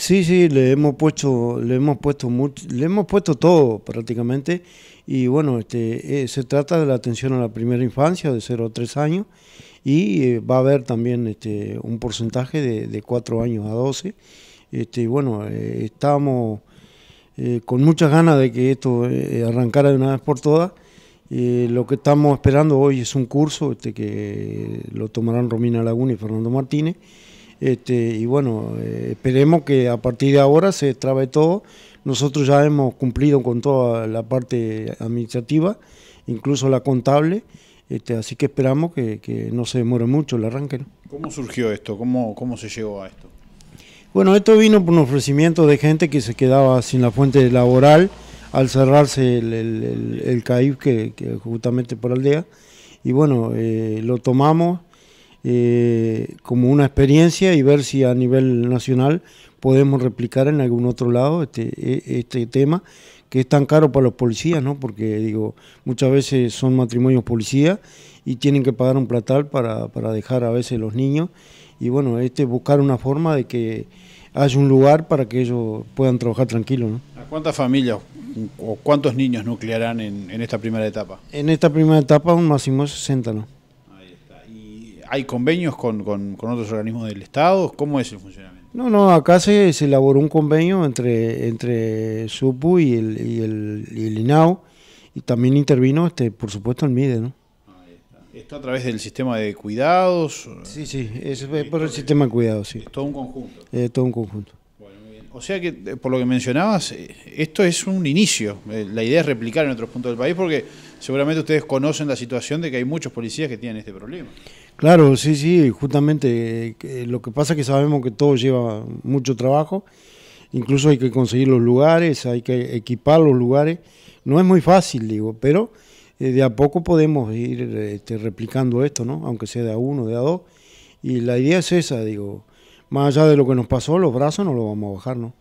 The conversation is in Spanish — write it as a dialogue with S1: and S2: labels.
S1: Sí, sí, le hemos puesto, le hemos puesto mucho, le hemos puesto todo prácticamente y bueno, este, eh, se trata de la atención a la primera infancia de 0 a 3 años y eh, va a haber también este, un porcentaje de, de 4 años a 12. Este, bueno, eh, estamos con muchas ganas de que esto arrancara de una vez por todas. lo que estamos esperando hoy es un curso este, que lo tomarán Romina Laguna y Fernando Martínez este, y bueno, eh, esperemos que a partir de ahora se trabe todo. Nosotros ya hemos cumplido con toda la parte administrativa, incluso la contable. Este, así que esperamos que, no se demore mucho el arranque.
S2: ¿Cómo surgió esto? ¿Cómo, ¿Cómo se llegó a esto?
S1: Bueno, esto vino por un ofrecimiento de gente que se quedaba sin la fuente laboral al cerrarse el, CAIF que, justamente por aldea. Y bueno, eh, lo tomamos eh, como una experiencia y ver si a nivel nacional podemos replicar en algún otro lado este, e, este tema que es tan caro para los policías, ¿no? Porque digo, muchas veces son matrimonios policías y tienen que pagar un platal para, dejar a veces los niños y bueno, este buscar una forma de que haya un lugar para que ellos puedan trabajar tranquilo
S2: ¿A cuántas familias o cuántos niños nuclearán en, en esta primera etapa?
S1: En esta primera etapa un máximo de 60, ¿no?
S2: ¿Hay convenios con, con, otros organismos del Estado? ¿Cómo es el funcionamiento?
S1: No, no, acá se, elaboró un convenio entre, entre SUPU y el, y y INAU y también intervino, este, por supuesto, el MIDE, ¿no?
S2: ¿Esto a través del sistema de cuidados? Sí, sí, es, es por el sistema
S1: de cuidados, sí. Es
S2: todo un conjunto.
S1: Es todo un conjunto.
S2: O sea que, eh, por lo que mencionabas, eh, esto es un inicio. Eh, la idea es replicar en otros puntos del país porque seguramente ustedes conocen la situación de que hay muchos policías que tienen este problema.
S1: Claro, sí, sí, justamente eh, lo que pasa es que sabemos que todo lleva mucho trabajo, incluso hay que conseguir los lugares, hay que equipar los lugares, no es muy fácil, digo, pero eh, de a poco podemos ir este, replicando esto, ¿no? Aunque sea de a uno, de a dos, y la idea es esa, digo, más allá de lo que nos pasó, los brazos no los vamos a bajar, ¿no?